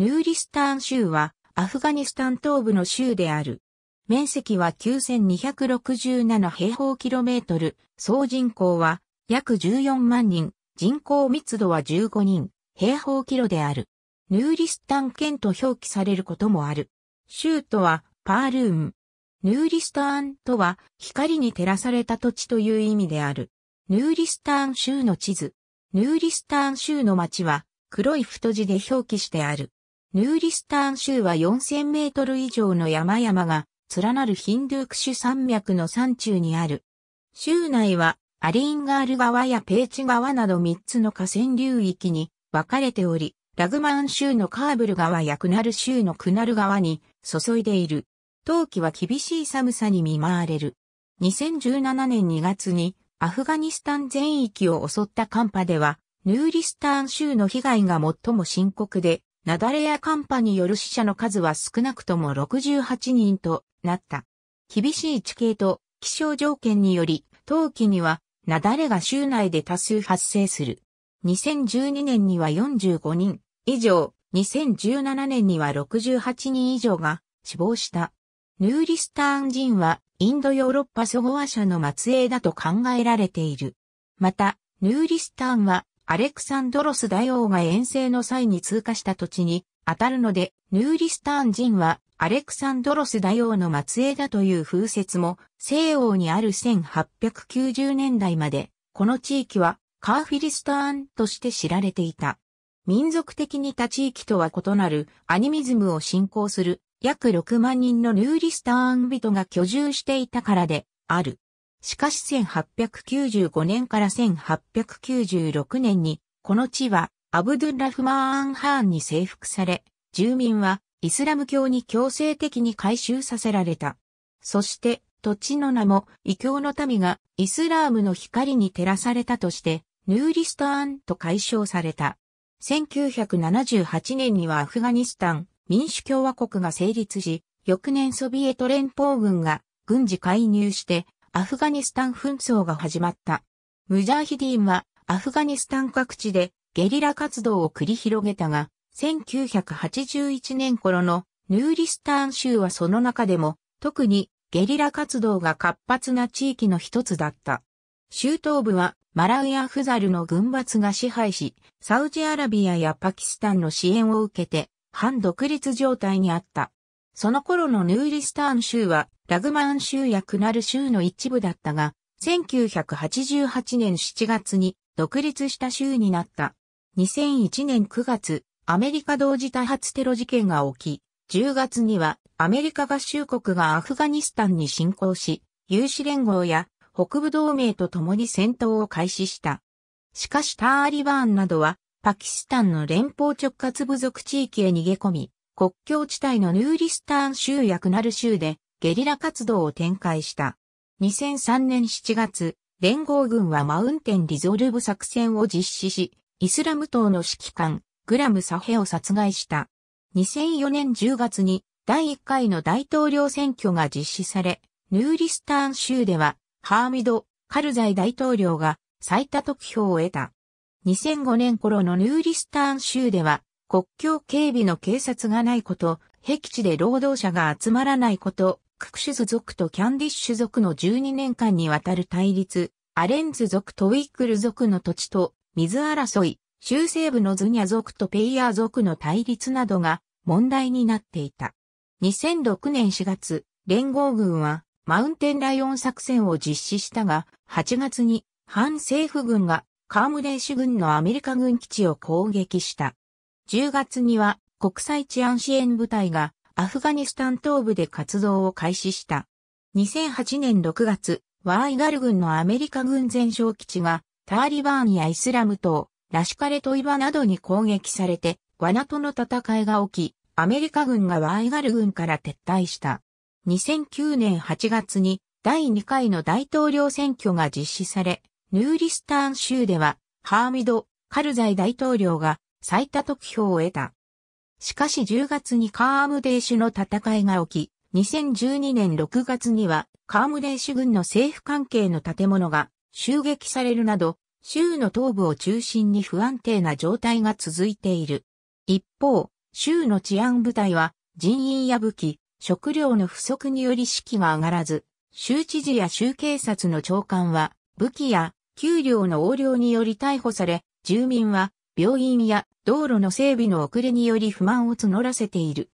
ヌーリスタン州はアフガニスタン東部の州である。面積は9267平方キロメートル、総人口は約14万人、人口密度は15人、平方キロである。ヌーリスタン県と表記されることもある。州都はパールーン。ヌーリスターンとは光に照らされた土地という意味である。ヌーリスタン州の地図。ヌーリスタン州の町は黒い太字で表記してある。ヌーリスターン州は4000メートル以上の山々が連なるヒンドゥークシュ山脈の山中にある。州内はアリーンガール川やペーチ川など3つの河川流域に分かれており、ラグマン州のカーブル川やクナル州のクナル川に注いでいる。冬季は厳しい寒さに見舞われる。2017年2月にアフガニスタン全域を襲った寒波では、ヌーリスターン州の被害が最も深刻で、雪崩や寒波による死者の数は少なくとも68人となった。厳しい地形と気象条件により、冬季には雪崩が州内で多数発生する。2012年には45人以上、2017年には68人以上が死亡した。ヌーリスターン人はインドヨーロッパソゴア社の末裔だと考えられている。また、ヌーリスターンはアレクサンドロス大王が遠征の際に通過した土地に当たるので、ヌーリスターン人はアレクサンドロス大王の末裔だという風説も西欧にある1890年代まで、この地域はカーフィリスターンとして知られていた。民族的に他地域とは異なるアニミズムを信仰する約6万人のヌーリスターン人が居住していたからである。しかし1895年から1896年に、この地はアブドゥラフマーン・ハーンに征服され、住民はイスラム教に強制的に改修させられた。そして、土地の名も異教の民がイスラームの光に照らされたとして、ヌーリスターンと解消された。1978年にはアフガニスタン民主共和国が成立し、翌年ソビエト連邦軍が軍事介入してアフガニスタン紛争が始まった。ムジャーヒディンはアフガニスタン各地でゲリラ活動を繰り広げたが、1981年頃のヌーリスターン州はその中でも特にゲリラ活動が活発な地域の一つだった。州東部はマラウヤフザルの軍閥が支配し、サウジアラビアやパキスタンの支援を受けて、反独立状態にあった。その頃のヌーリスターン州はラグマン州やクナル州の一部だったが、1988年7月に独立した州になった。2001年9月、アメリカ同時多発テロ事件が起き、10月にはアメリカ合衆国がアフガニスタンに侵攻し、有志連合や北部同盟と共に戦闘を開始した。しかしターリバーンなどはパキスタンの連邦直轄部族地域へ逃げ込み、国境地帯のヌーリスターン州やクナル州でゲリラ活動を展開した。2003年7月、連合軍はマウンテンリゾルブ作戦を実施し、イスラム党の指揮官、グラム・サヘを殺害した。2004年10月に第1回の大統領選挙が実施され、ヌーリスターン州では、ハーミド・カルザイ大統領が最多得票を得た。2005年頃のヌーリスターン州では、国境警備の警察がないこと、僻地で労働者が集まらないこと、ククシュズ族とキャンディッシュ族の12年間にわたる対立、アレンズ族とウィックル族の土地と水争い、州西部のズニャ族とペイヤー族の対立などが問題になっていた。2006年4月、連合軍はマウンテンライオン作戦を実施したが、8月に反政府軍がカームデーシュ軍のアメリカ軍基地を攻撃した。10月には国際治安支援部隊がアフガニスタン東部で活動を開始した。2008年6月、ワーイガル軍のアメリカ軍前哨基地がターリバーンやイスラム党、ラシカレトイバなどに攻撃されてワナとの戦いが起き、アメリカ軍がワーイガル軍から撤退した。2009年8月に第2回の大統領選挙が実施され、ヌーリスターン州ではハーミド・カルザイ大統領が最多得票を得た。しかし10月にカームデーシュの戦いが起き、2012年6月にはカームデーシュ軍の政府関係の建物が襲撃されるなど、州の東部を中心に不安定な状態が続いている。一方、州の治安部隊は人員や武器、食料の不足により士気が上がらず、州知事や州警察の長官は武器や給料の横領により逮捕され、住民は病院や道路の整備の遅れにより不満を募らせている。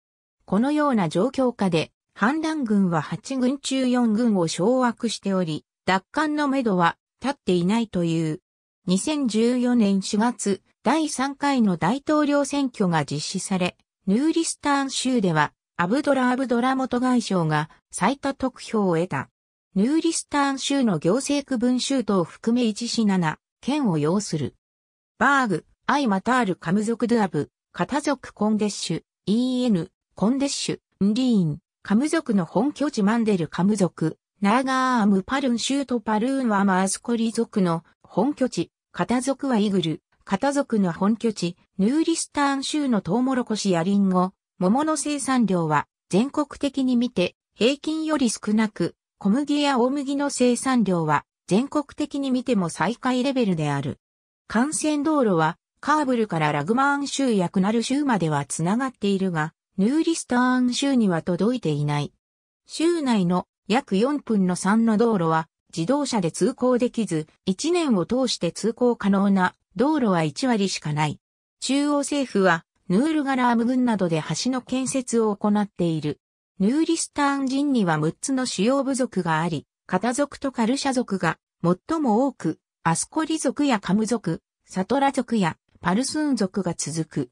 このような状況下で、反乱軍は8軍中4軍を掌握しており、奪還のめどは立っていないという。2014年4月、第3回の大統領選挙が実施され、ヌーリスターン州では、アブドラ・アブドラ元外相が最多得票を得た。ヌーリスターン州の行政区分州等を含め1市7、県を要する。バーグ、アイマタールカム族ドゥアブ、カタ族コンデッシュ、EN、コンデッシュ、ンリーン、カム族の本拠地マンデルカム族、ナーガーアムパルンシュートパルーンはマースコリ族の本拠地、カタ族はイグル、カタ族の本拠地、ヌーリスターン州のトウモロコシやリンゴ、桃の生産量は全国的に見て平均より少なく、小麦や大麦の生産量は全国的に見ても最下位レベルである。幹線道路はカーブルからラグマーン州やクナル州までは繋がっているが、ヌーリスターン州には届いていない。州内の約4分の3の道路は自動車で通行できず、1年を通して通行可能な道路は1割しかない。中央政府はヌールガラーム郡などで橋の建設を行っている。ヌーリスターン人には6つの主要部族があり、カタ族とカルシャ族が最も多く、アスコリ族やカム族、サトラ族やパルスーン族が続く。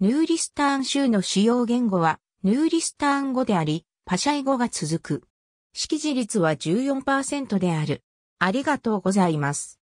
ヌーリスターン州の主要言語は、ヌーリスターン語であり、パシャイ語が続く。識字率は14%である。ありがとうございます。